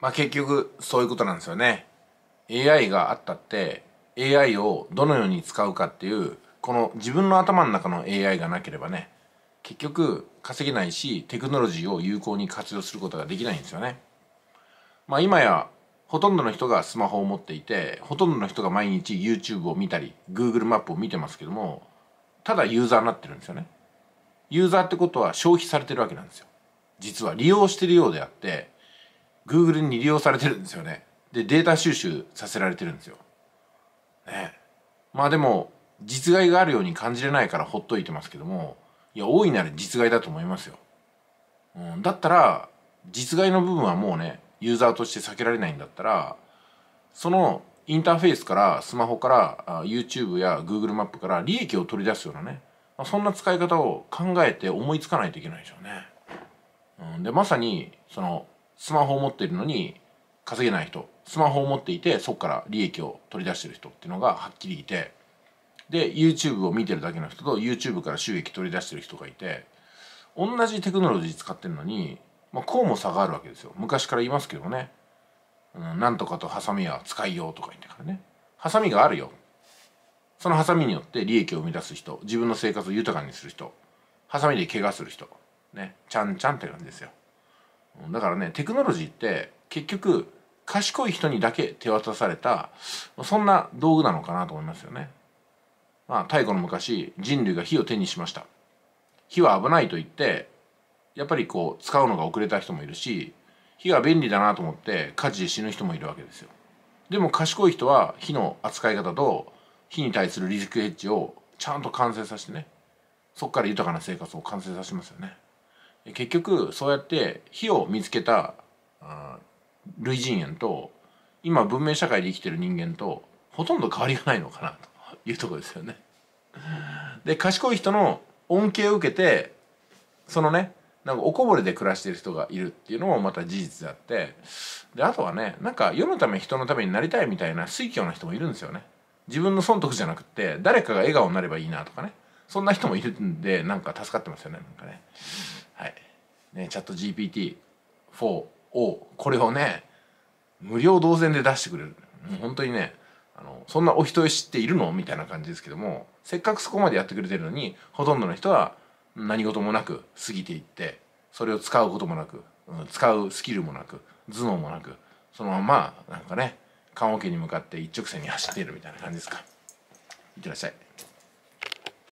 まあ結局そういうことなんですよね。AI があったって AI をどのように使うかっていうこの自分の頭の中の AI がなければね結局稼げないしテクノロジーを有効に活用することができないんですよね。まあ今やほとんどの人がスマホを持っていてほとんどの人が毎日 YouTube を見たり Google マップを見てますけどもただユーザーになってるんですよね。ユーザーってことは消費されてるわけなんですよ。実は利用してるようであって Google に利用されてるんですよねでデータ収集させられてるんですよねまあでも実害があるように感じれないからほっといてますけどもいや大いなる実害だと思いますよ、うん、だったら実害の部分はもうねユーザーとして避けられないんだったらそのインターフェースからスマホから YouTube や Google マップから利益を取り出すようなね、まあ、そんな使い方を考えて思いつかないといけないでしょうね。うん、でまさにそのスマホを持ってるのに稼げない人スマホを持っていてそこから利益を取り出してる人っていうのがはっきりいてで YouTube を見てるだけの人と YouTube から収益取り出してる人がいて同じテクノロジー使ってるのに、まあ、こうも差があるわけですよ昔から言いますけどね、うん、なんとかとハサミは使いようとか言ってからねハサミがあるよそのハサミによって利益を生み出す人自分の生活を豊かにする人ハサミで怪我する人ねちゃんちゃんって感じですよだからねテクノロジーって結局賢い人にだけ手渡されたそんな道具なのかなと思いますよね。まあ太古の昔人類が火を手にしました。火は危ないと言ってやっぱりこう使うのが遅れた人もいるし火が便利だなと思って火事で死ぬ人もいるわけですよ。でも賢い人は火の扱い方と火に対するリスクヘッジをちゃんと完成させてねそこから豊かな生活を完成させますよね。結局そうやって火を見つけた、類人猿と今文明社会で生きてる人間とほとんど変わりがないのかなというとこですよね。で賢い人の恩恵を受けてそのねなんかおこぼれで暮らしてる人がいるっていうのもまた事実であってであとはねなんか世のため人のためになりたいみたいな推挙な人もいるんですよね。自分の損得じゃなくて誰かが笑顔になればいいなとかねそんな人もいるんでなんか助かってますよねなんかねはいねチャット GPT4 をこれをね無料同然で出してくれるもう本当にねあのそんなお人よしっているのみたいな感じですけどもせっかくそこまでやってくれてるのにほとんどの人は何事もなく過ぎていってそれを使うこともなく、うん、使うスキルもなく頭脳もなくそのままなんかね棺桶に向かって一直線に走っているみたいな感じですかいってらっしゃい。